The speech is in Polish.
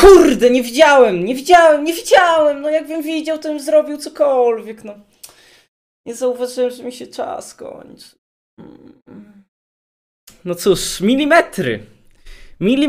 Kurde, nie widziałem, nie widziałem, nie widziałem. No jakbym widział, to bym zrobił cokolwiek, no. Nie zauważyłem, że mi się czas kończy. Mm. No cóż, milimetry. Milimetry.